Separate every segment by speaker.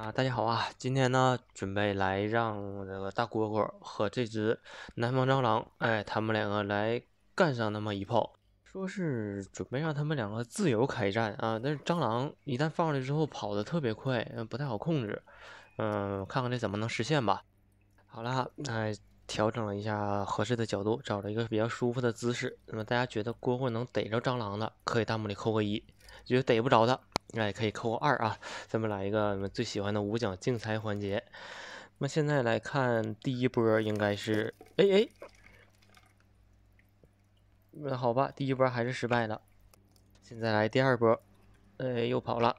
Speaker 1: 啊，大家好啊！今天呢，准备来让这个大蝈蝈和这只南方蟑螂，哎，他们两个来干上那么一炮，说是准备让他们两个自由开战啊。但是蟑螂一旦放出来之后，跑得特别快，不太好控制。嗯，看看这怎么能实现吧。好啦，那调整了一下合适的角度，找了一个比较舒服的姿势。那么大家觉得蝈蝈能逮着蟑螂的，可以弹幕里扣个一；觉得逮不着的。那也可以扣二啊！咱们来一个我们最喜欢的五奖竞猜环节。那么现在来看第一波，应该是哎哎，那好吧，第一波还是失败了。现在来第二波，哎，又跑了。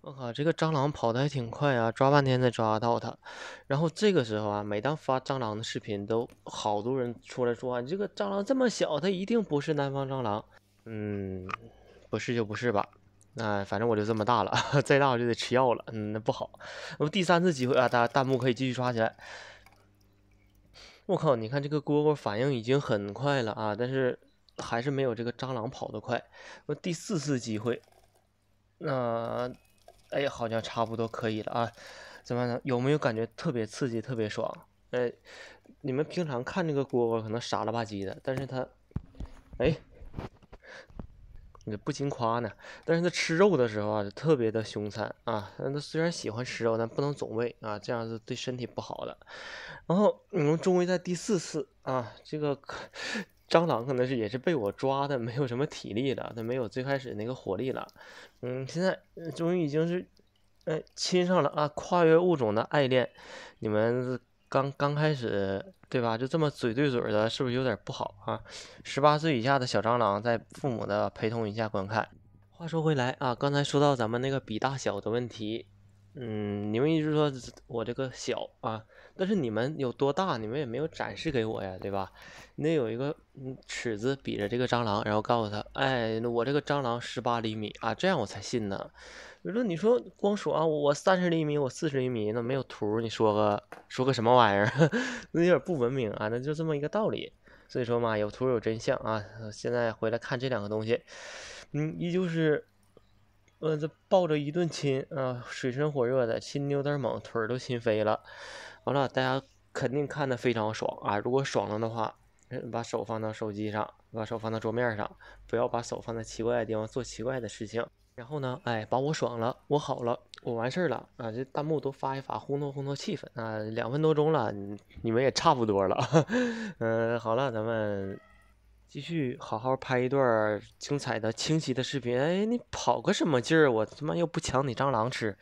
Speaker 1: 我靠，这个蟑螂跑的还挺快啊，抓半天才抓到它。然后这个时候啊，每当发蟑螂的视频，都好多人出来说：“你这个蟑螂这么小，它一定不是南方蟑螂。”嗯，不是就不是吧。那反正我就这么大了，再大我就得吃药了。嗯，那不好。我第三次机会啊，大弹幕可以继续刷起来。我靠，你看这个蝈蝈反应已经很快了啊，但是还是没有这个蟑螂跑得快。我第四次机会，那哎呀，好像差不多可以了啊。怎么样？有没有感觉特别刺激、特别爽？哎，你们平常看这个蝈蝈可能傻了吧唧的，但是它，哎。也不禁夸呢，但是他吃肉的时候啊，就特别的凶残啊。那他虽然喜欢吃肉，但不能总喂啊，这样子对身体不好的。然后你们终于在第四次啊，这个蟑螂可能是也是被我抓的，没有什么体力了，它没有最开始那个火力了。嗯，现在终于已经是，哎，亲上了啊，跨越物种的爱恋，你们。刚刚开始，对吧？就这么嘴对嘴的，是不是有点不好啊？十八岁以下的小蟑螂在父母的陪同一下观看。话说回来啊，刚才说到咱们那个比大小的问题。嗯，你们一直说我这个小啊，但是你们有多大，你们也没有展示给我呀，对吧？你得有一个尺子比着这个蟑螂，然后告诉他，哎，我这个蟑螂十八厘米啊，这样我才信呢。比如说，你说光说啊，我三十厘米，我四十厘米，那没有图，你说个说个什么玩意儿？那有点不文明啊，那就这么一个道理。所以说嘛，有图有真相啊。现在回来看这两个东西，嗯，依旧是。我这抱着一顿亲，啊，水深火热的，亲的有点猛，腿儿都亲飞了。完了，大家肯定看的非常爽啊！如果爽了的话，把手放到手机上，把手放到桌面上，不要把手放在奇怪的地方做奇怪的事情。然后呢，哎，把我爽了，我好了，我完事儿了啊！这弹幕都发一发，烘托烘托气氛啊！两分多钟了，你们也差不多了。嗯，好了，咱们。继续好好拍一段精彩的、清晰的视频。哎，你跑个什么劲儿？我他妈又不抢你蟑螂吃。